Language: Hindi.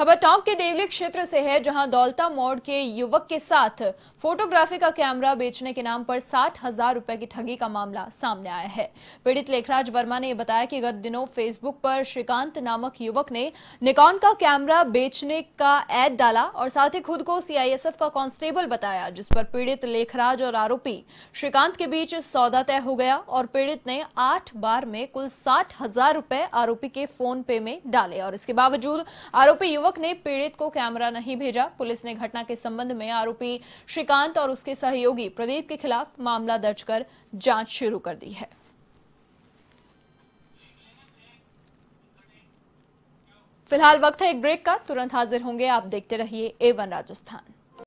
खबर टॉप के देवली क्षेत्र से है जहां दौलता मोड़ के युवक के साथ फोटोग्राफी का कैमरा बेचने के नाम पर साठ हजार रुपए की ठगी का मामला सामने आया है पीड़ित लेखराज वर्मा ने बताया कि गत दिनों फेसबुक पर श्रीकांत नामक युवक ने निकॉन का कैमरा बेचने का ऐड डाला और साथ ही खुद को सीआईएसएफ का कांस्टेबल बताया जिस पर पीड़ित लेखराज और आरोपी श्रीकांत के बीच सौदा तय हो गया और पीड़ित ने आठ बार में कुल साठ हजार आरोपी के फोन पे में डाले और इसके बावजूद आरोपी युवक युवक ने पीड़ित को कैमरा नहीं भेजा पुलिस ने घटना के संबंध में आरोपी श्रीकांत और उसके सहयोगी प्रदीप के खिलाफ मामला दर्ज कर जांच शुरू कर दी है फिलहाल वक्त है एक ब्रेक का तुरंत हाजिर होंगे आप देखते रहिए एवन राजस्थान